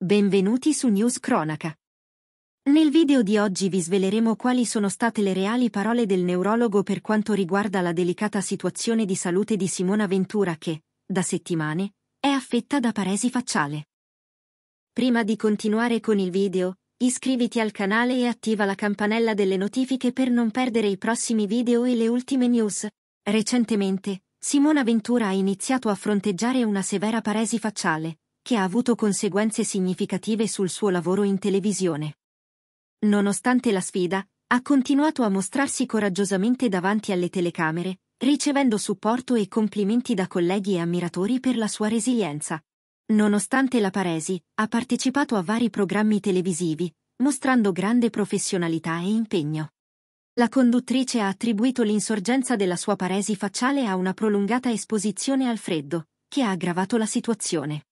Benvenuti su News Cronaca. Nel video di oggi vi sveleremo quali sono state le reali parole del neurologo per quanto riguarda la delicata situazione di salute di Simona Ventura che, da settimane, è affetta da paresi facciale. Prima di continuare con il video, iscriviti al canale e attiva la campanella delle notifiche per non perdere i prossimi video e le ultime news. Recentemente, Simona Ventura ha iniziato a fronteggiare una severa paresi facciale, che ha avuto conseguenze significative sul suo lavoro in televisione. Nonostante la sfida, ha continuato a mostrarsi coraggiosamente davanti alle telecamere, ricevendo supporto e complimenti da colleghi e ammiratori per la sua resilienza. Nonostante la paresi, ha partecipato a vari programmi televisivi, mostrando grande professionalità e impegno. La conduttrice ha attribuito l'insorgenza della sua paresi facciale a una prolungata esposizione al freddo, che ha aggravato la situazione.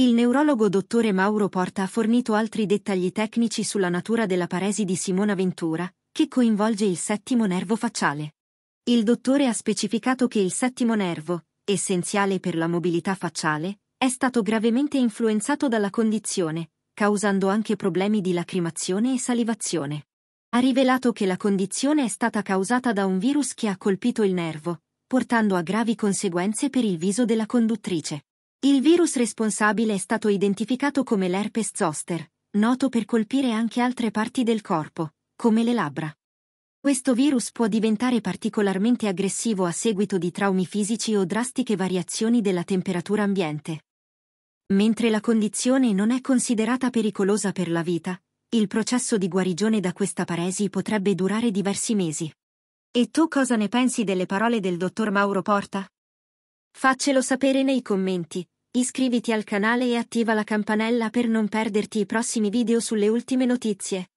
Il neurologo dottore Mauro Porta ha fornito altri dettagli tecnici sulla natura della paresi di Simona Ventura, che coinvolge il settimo nervo facciale. Il dottore ha specificato che il settimo nervo, essenziale per la mobilità facciale, è stato gravemente influenzato dalla condizione, causando anche problemi di lacrimazione e salivazione. Ha rivelato che la condizione è stata causata da un virus che ha colpito il nervo, portando a gravi conseguenze per il viso della conduttrice. Il virus responsabile è stato identificato come l'herpes zoster, noto per colpire anche altre parti del corpo, come le labbra. Questo virus può diventare particolarmente aggressivo a seguito di traumi fisici o drastiche variazioni della temperatura ambiente. Mentre la condizione non è considerata pericolosa per la vita, il processo di guarigione da questa paresi potrebbe durare diversi mesi. E tu cosa ne pensi delle parole del dottor Mauro Porta? Faccelo sapere nei commenti, iscriviti al canale e attiva la campanella per non perderti i prossimi video sulle ultime notizie.